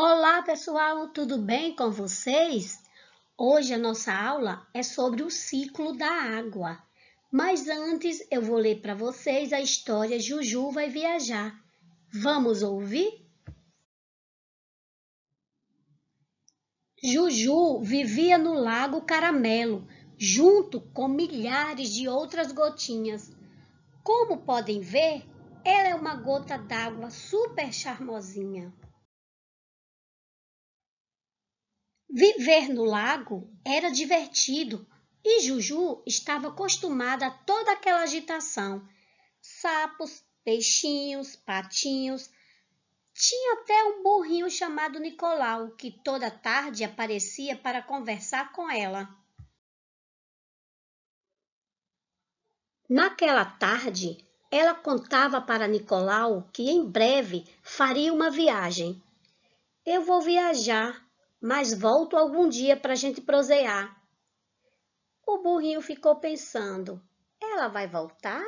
Olá pessoal, tudo bem com vocês? Hoje a nossa aula é sobre o ciclo da água. Mas antes eu vou ler para vocês a história Juju vai viajar. Vamos ouvir? Juju vivia no Lago Caramelo, junto com milhares de outras gotinhas. Como podem ver, ela é uma gota d'água super charmosinha. Viver no lago era divertido e Juju estava acostumada a toda aquela agitação. Sapos, peixinhos, patinhos. Tinha até um burrinho chamado Nicolau que toda tarde aparecia para conversar com ela. Naquela tarde, ela contava para Nicolau que em breve faria uma viagem. Eu vou viajar, mas volto algum dia para a gente prosear. O burrinho ficou pensando: ela vai voltar?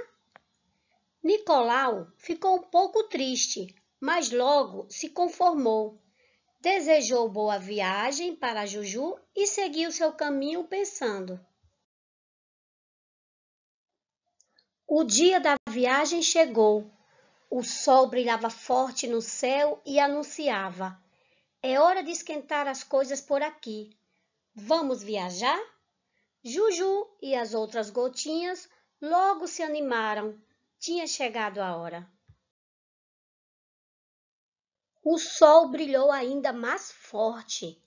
Nicolau ficou um pouco triste, mas logo se conformou. Desejou boa viagem para Juju e seguiu seu caminho pensando. O dia da viagem chegou. O sol brilhava forte no céu e anunciava: é hora de esquentar as coisas por aqui. Vamos viajar? Juju e as outras gotinhas logo se animaram. Tinha chegado a hora. O sol brilhou ainda mais forte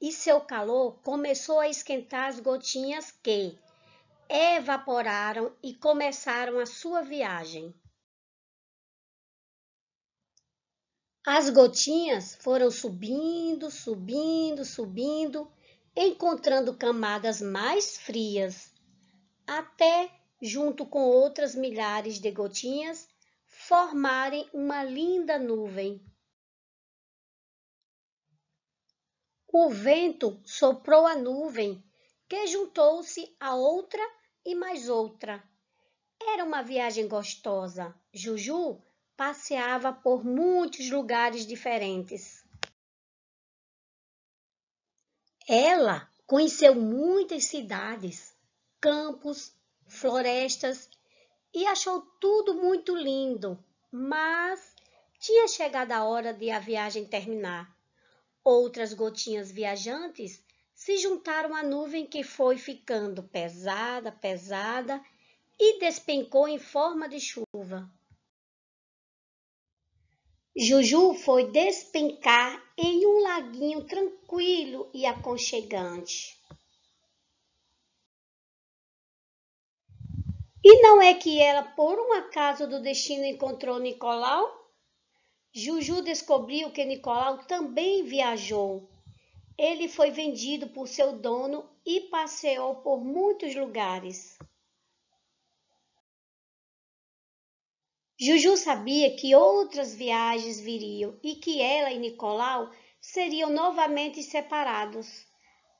e seu calor começou a esquentar as gotinhas que evaporaram e começaram a sua viagem. As gotinhas foram subindo, subindo, subindo, encontrando camadas mais frias, até, junto com outras milhares de gotinhas, formarem uma linda nuvem. O vento soprou a nuvem, que juntou-se a outra e mais outra. Era uma viagem gostosa. Juju passeava por muitos lugares diferentes. Ela conheceu muitas cidades, campos, florestas e achou tudo muito lindo, mas tinha chegado a hora de a viagem terminar. Outras gotinhas viajantes se juntaram à nuvem que foi ficando pesada, pesada e despencou em forma de chuva. Juju foi despencar em um laguinho tranquilo e aconchegante. E não é que ela, por um acaso do destino, encontrou Nicolau? Juju descobriu que Nicolau também viajou. Ele foi vendido por seu dono e passeou por muitos lugares. Juju sabia que outras viagens viriam e que ela e Nicolau seriam novamente separados.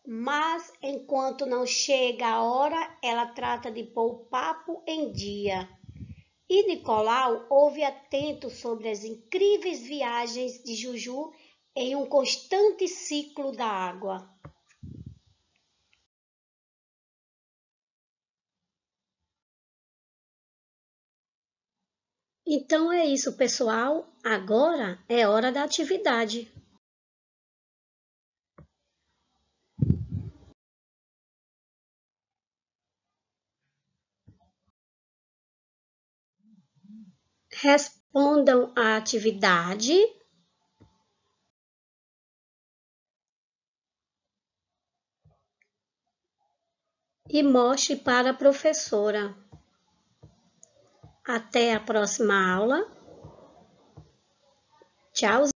Mas enquanto não chega a hora, ela trata de pôr o papo em dia. E Nicolau ouve atento sobre as incríveis viagens de Juju em um constante ciclo da água. Então é isso, pessoal. Agora é hora da atividade. Respondam a atividade. E mostre para a professora. Até a próxima aula. Tchau.